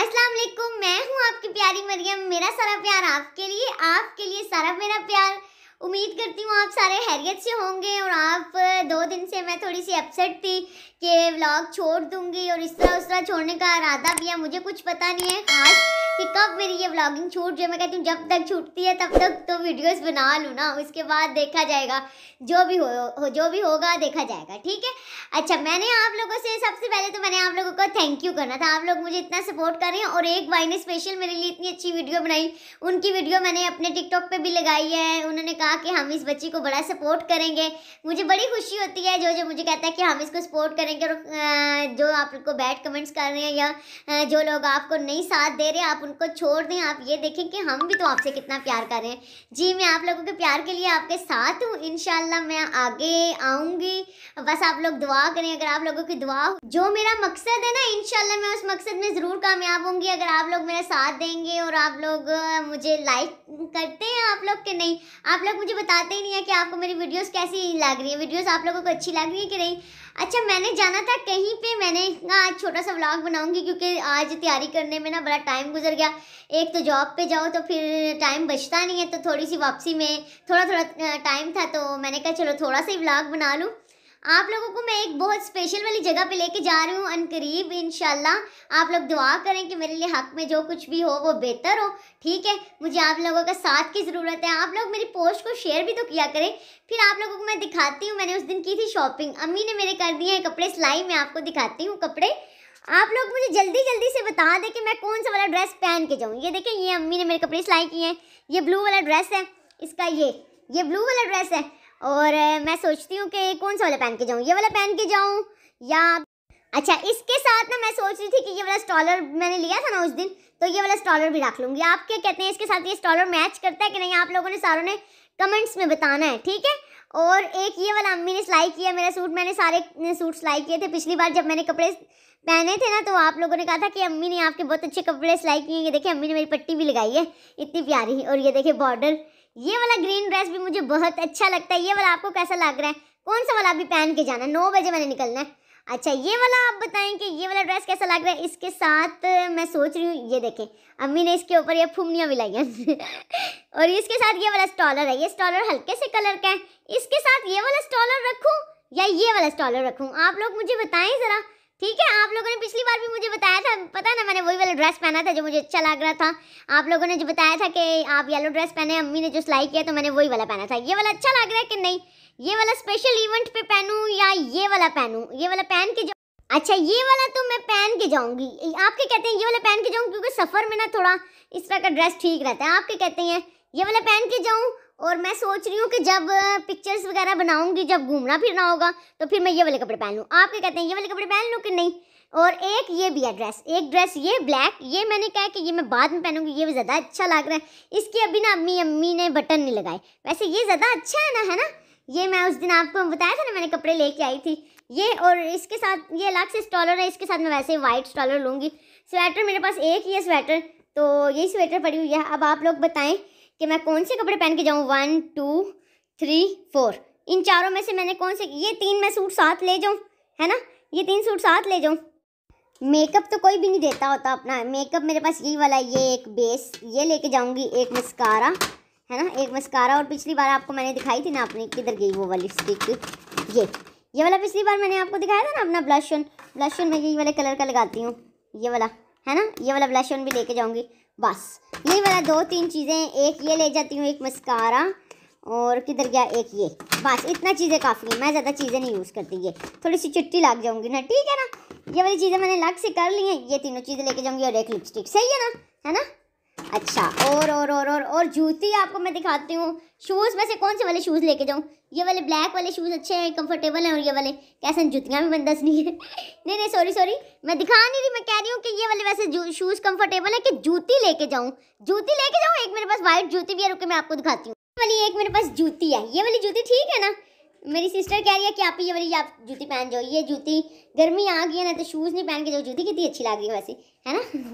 अस्सलाम वालेकुम मैं हूँ आपकी प्यारी मरियम मेरा सारा प्यार आपके लिए आपके लिए सारा मेरा प्यार उम्मीद करती हूँ आप सारे हैरियत से होंगे और आप दो दिन से मैं थोड़ी सी अपसेट थी कि व्लॉग छोड़ दूँगी और इस तरह उस तरह छोड़ने का इरादा भी है मुझे कुछ पता नहीं है खास कि कब मेरी ये व्लॉगिंग छूट जाए मैं कहती हूँ जब तक छूटती है तब तक तो वीडियोस बना लूँ ना उसके बाद देखा जाएगा जो भी हो, हो जो भी होगा देखा जाएगा ठीक है अच्छा मैंने आप लोगों से सबसे पहले तो मैंने आप लोगों को थैंक यू करना था आप लोग मुझे इतना सपोर्ट कर रहे हैं और एक भाई ने स्पेशल मेरे लिए इतनी अच्छी वीडियो बनाई उनकी वीडियो मैंने अपने टिकटॉक पर भी लगाई है उन्होंने कहा कहा कि हम इस बच्ची को बड़ा सपोर्ट करेंगे मुझे बड़ी खुशी होती है जो जो मुझे कहता है कि हम इसको सपोर्ट करेंगे और जो आप लोग को बैड कमेंट्स कर रहे हैं या जो लोग आपको नहीं साथ दे रहे हैं आप उनको छोड़ दें आप ये देखें कि हम भी तो आपसे कितना प्यार कर रहे हैं जी मैं आप लोगों के प्यार के लिए आपके साथ हूँ इन मैं आगे आऊँगी बस आप लोग दुआ करें अगर आप लोगों की दुआ जो मेरा मकसद है ना इन मैं उस मकसद में ज़रूर कामयाब होंगी अगर आप लोग मेरा साथ देंगे और आप लोग मुझे लाइक करते हैं आप लोग के नहीं आप लोग लोग मुझे बताते ही नहीं है कि आपको मेरी वीडियोस कैसी लग रही है वीडियोस आप लोगों को अच्छी लग रही है कि नहीं अच्छा मैंने जाना था कहीं पे मैंने कहा आज छोटा सा व्लॉग बनाऊंगी क्योंकि आज तैयारी करने में ना बड़ा टाइम गुजर गया एक तो जॉब पे जाओ तो फिर टाइम बचता नहीं है तो थोड़ी सी वापसी में थोड़ा थोड़ा टाइम था तो मैंने कहा चलो थोड़ा सा ही व्लॉग बना लूँ आप लोगों को मैं एक बहुत स्पेशल वाली जगह पे लेके जा रही हूँ अनकरीब इन आप लोग दुआ करें कि मेरे लिए हक में जो कुछ भी हो वो बेहतर हो ठीक है मुझे आप लोगों का साथ की ज़रूरत है आप लोग मेरी पोस्ट को शेयर भी तो किया करें फिर आप लोगों को मैं दिखाती हूँ मैंने उस दिन की थी शॉपिंग अम्मी ने मेरे कर दिए हैं कपड़े सिलाई मैं आपको दिखाती हूँ कपड़े आप लोग मुझे जल्दी जल्दी से बता दें कि मैं कौन सा वाला ड्रेस पहन के जाऊँ ये देखें ये अम्मी ने मेरे कपड़े सिलाई किए हैं ये ब्लू वाला ड्रेस है इसका ये ये ब्लू वाला ड्रेस है और मैं सोचती हूँ कि कौन सा वाला पहन के जाऊँ ये वाला पहन के जाऊँ या अच्छा इसके साथ ना मैं सोच रही थी कि ये वाला स्टॉलर मैंने लिया था ना उस दिन तो ये वाला स्टॉलर भी रख लूँगी आप क्या कहते हैं इसके साथ ये स्टॉलर मैच करता है कि नहीं आप लोगों ने सारों ने कमेंट्स में बताना है ठीक है और एक ये वाला अम्मी ने सिलाई किया मेरा सूट मैंने सारे सूट सिलाई किए थे पिछली बार जब मैंने कपड़े पहने थे ना तो आप लोगों ने कहा था कि अम्मी ने आपके बहुत अच्छे कपड़े सिलाई किए ये देखिए अम्मी ने मेरी पट्टी भी लगाई है इतनी प्यारी और ये देखिए बॉर्डर ये वाला ग्रीन ड्रेस भी मुझे बहुत अच्छा लगता है ये वाला आपको कैसा लग रहा है कौन सा वाला अभी पहन के जाना है नौ बजे मैंने निकलना है अच्छा ये वाला आप बताएं कि ये वाला ड्रेस कैसा लग रहा है इसके साथ मैं सोच रही हूँ ये देखें अम्मी ने इसके ऊपर ये फुमनियाँ भी लाई हैं और इसके साथ ये वाला स्टॉलर है ये स्टॉलर हल्के से कलर का है इसके साथ ये वाला स्टॉलर रखूँ या ये वाला स्टॉलर रखूँ आप लोग मुझे बताएं ज़रा ठीक है आप लोगों ने पिछली बार भी मुझे बताया था पता ना मैंने वही वाला ड्रेस पहना था जो मुझे अच्छा लग रहा था आप लोगों ने जो बताया था कि आप येलो ड्रेस पहने अम्मी ने जो सिलाई किया तो मैंने वही वाला पहना था ये वाला अच्छा लग रहा है कि नहीं ये वाला स्पेशल इवेंट पे पहनूँ या ये वाला पहनूँ ये वाला पहन के जाऊँ अच्छा ये वाला तो मैं पहन के जाऊँगी आपके कहते हैं ये वाला पहन के जाऊँ क्योंकि सफ़र में ना थोड़ा इस तरह का ड्रेस ठीक रहता है आपके कहते हैं ये वाला पहन के जाऊँ और मैं सोच रही हूँ कि जब पिक्चर्स वगैरह बनाऊँगी जब घूमना फिरना होगा तो फिर मैं ये वाले कपड़े पहन लूँ आप क्या कहते हैं ये वाले कपड़े पहन लूँ कि नहीं और एक ये भी है ड्रेस एक ड्रेस ये ब्लैक ये मैंने कहा कि ये मैं बाद में पहनूंगी ये ज़्यादा अच्छा लग रहा है इसकी अभी ना अम्मी अम्मी ने बटन नहीं लगाए वैसे ये ज़्यादा अच्छा है ना है ना ये मैं उस दिन आपको बताया था ना मैंने कपड़े लेके आई थी ये और इसके साथ ये अलग से स्टॉलर है इसके साथ मैं वैसे वाइट स्टॉलर लूँगी स्वेटर मेरे पास एक ही है स्वेटर तो यही स्वेटर पड़ी हुई है अब आप लोग बताएं कि मैं कौन से कपड़े पहन के जाऊँ वन टू थ्री फोर इन चारों में से मैंने कौन से ये तीन मैं सूट साथ ले जाऊँ है ना ये तीन सूट साथ ले जाऊँ मेकअप तो कोई भी नहीं देता होता अपना मेकअप मेरे पास यही वाला ये एक बेस ये लेके जाऊँगी एक मस्कारा है ना एक मस्कारा और पिछली बार आपको मैंने दिखाई थी ना अपनी किधर गई वो वाली स्टिक ये ये वाला पिछली बार मैंने आपको दिखाया था ना अपना ब्लश ब्लशन ब्लश मैं यही वाले कलर का लगाती हूँ ये वाला है ना ये वाला ब्लश भी लेके जाऊँगी बस ये वाला दो तीन चीज़ें एक ये ले जाती हूँ एक मस्कारा और किधर गया एक ये बस इतना चीज़ें काफ़ी हैं मैं ज़्यादा चीज़ें नहीं यूज़ करती ये थोड़ी सी चुट्टी लग जाऊँगी ना ठीक है ना ये वाली चीज़ें मैंने लग से कर ली हैं ये तीनों चीज़ें लेके जाऊँगी और एक लिपस्टिक सही है ना है ना अच्छा और और और और और जूती आपको मैं दिखाती हूँ शूज़ में से कौन से वाले शूज़ लेके जाऊँ ये वाले ब्लैक वाले शूज़ अच्छे हैं कंफर्टेबल हैं और ये वाले कैसे जूतियाँ भी बंदस नहीं है नहीं नहीं सॉरी सॉरी मैं दिखा नहीं रही मैं कह रही हूँ कि ये वाले वैसे शूज़ कम्फर्टेबल है कि जूती लेके जाऊँ जूती लेके जाऊँ एक मेरे पास वाइट जूती भी है रुके मैं आपको दिखाती हूँ वाली एक मेरे पास जूती है ये वाली जूती ठीक है ना मेरी सिस्टर कह रही है कि आप ये वाली आप जूती पहन जाओ ये जूती गर्मी आ गई है ना तो शूज़ नहीं पहन के जाओ जूती कितनी अच्छी लग रही है वैसे है ना